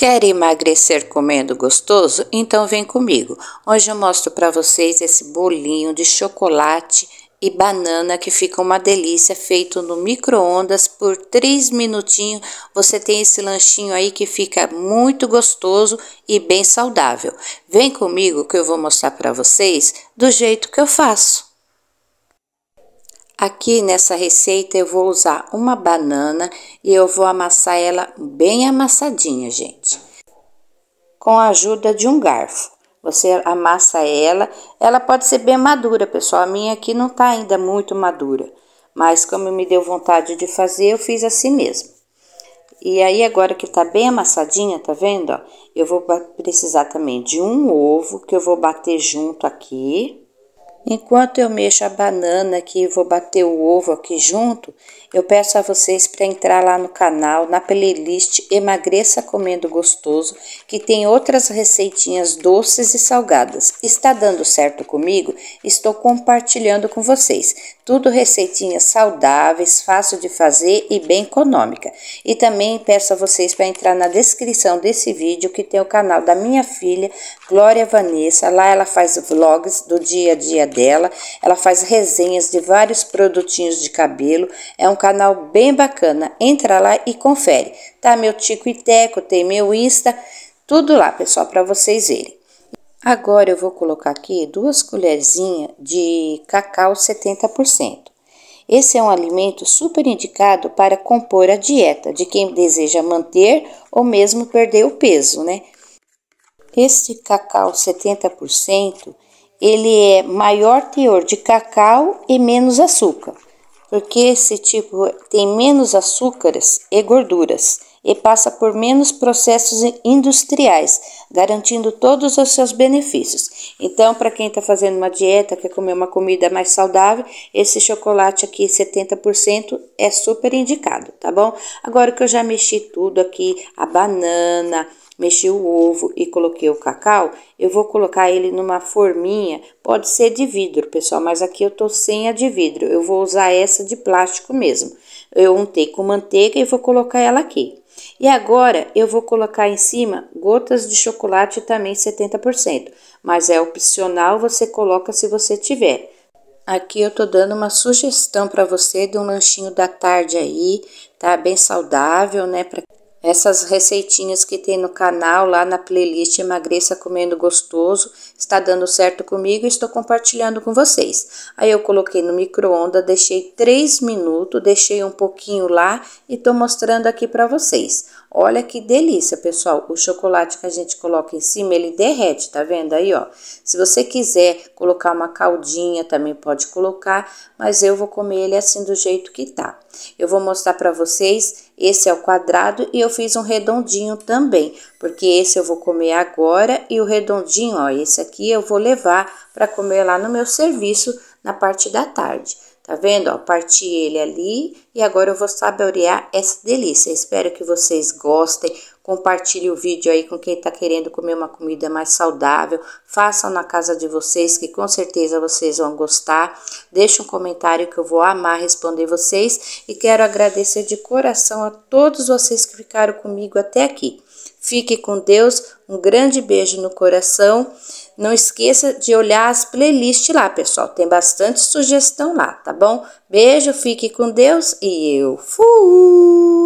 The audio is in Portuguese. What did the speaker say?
Quer emagrecer comendo gostoso? Então vem comigo. Hoje eu mostro para vocês esse bolinho de chocolate e banana que fica uma delícia, feito no micro-ondas por 3 minutinhos. Você tem esse lanchinho aí que fica muito gostoso e bem saudável. Vem comigo que eu vou mostrar para vocês do jeito que eu faço. Aqui nessa receita eu vou usar uma banana e eu vou amassar ela bem amassadinha, gente. Com a ajuda de um garfo. Você amassa ela, ela pode ser bem madura, pessoal. A minha aqui não tá ainda muito madura, mas como me deu vontade de fazer, eu fiz assim mesmo. E aí agora que tá bem amassadinha, tá vendo, ó? Eu vou precisar também de um ovo que eu vou bater junto aqui Enquanto eu mexo a banana aqui e vou bater o ovo aqui junto, eu peço a vocês para entrar lá no canal, na playlist Emagreça Comendo Gostoso, que tem outras receitinhas doces e salgadas. Está dando certo comigo? Estou compartilhando com vocês. Tudo receitinhas saudáveis, fácil de fazer e bem econômica. E também peço a vocês para entrar na descrição desse vídeo que tem o canal da minha filha Glória Vanessa. Lá ela faz vlogs do dia a dia dela, ela faz resenhas de vários produtinhos de cabelo. É um canal bem bacana. Entra lá e confere. Tá meu Tico e Teco, tem meu Insta, tudo lá, pessoal, para vocês verem. Agora eu vou colocar aqui duas colherzinhas de cacau 70%. Esse é um alimento super indicado para compor a dieta de quem deseja manter ou mesmo perder o peso, né? Este cacau 70%, ele é maior teor de cacau e menos açúcar, porque esse tipo tem menos açúcares e gorduras e passa por menos processos industriais, garantindo todos os seus benefícios. Então, para quem está fazendo uma dieta, quer comer uma comida mais saudável, esse chocolate aqui 70% é super indicado, tá bom? Agora que eu já mexi tudo aqui, a banana, mexi o ovo e coloquei o cacau, eu vou colocar ele numa forminha Pode ser de vidro, pessoal, mas aqui eu tô sem a de vidro. Eu vou usar essa de plástico mesmo. Eu untei com manteiga e vou colocar ela aqui. E agora, eu vou colocar em cima gotas de chocolate também 70%, mas é opcional, você coloca se você tiver. Aqui eu tô dando uma sugestão para você de um lanchinho da tarde aí, tá? Bem saudável, né? Essas receitinhas que tem no canal, lá na playlist Emagreça Comendo Gostoso, está dando certo comigo e estou compartilhando com vocês. Aí eu coloquei no micro-ondas, deixei 3 minutos, deixei um pouquinho lá e estou mostrando aqui para vocês. Olha que delícia, pessoal. O chocolate que a gente coloca em cima, ele derrete, tá vendo aí, ó? Se você quiser colocar uma caldinha, também pode colocar, mas eu vou comer ele assim do jeito que tá. Eu vou mostrar para vocês, esse é o quadrado e eu fiz um redondinho também, porque esse eu vou comer agora e o redondinho, ó, esse aqui eu vou levar para comer lá no meu serviço na parte da tarde. Tá vendo? Ó, parti ele ali e agora eu vou saborear essa delícia. Espero que vocês gostem. Compartilhe o vídeo aí com quem está querendo comer uma comida mais saudável. Façam na casa de vocês, que com certeza vocês vão gostar. Deixe um comentário que eu vou amar responder vocês. E quero agradecer de coração a todos vocês que ficaram comigo até aqui. Fique com Deus, um grande beijo no coração. Não esqueça de olhar as playlists lá, pessoal. Tem bastante sugestão lá, tá bom? Beijo, fique com Deus e eu fui!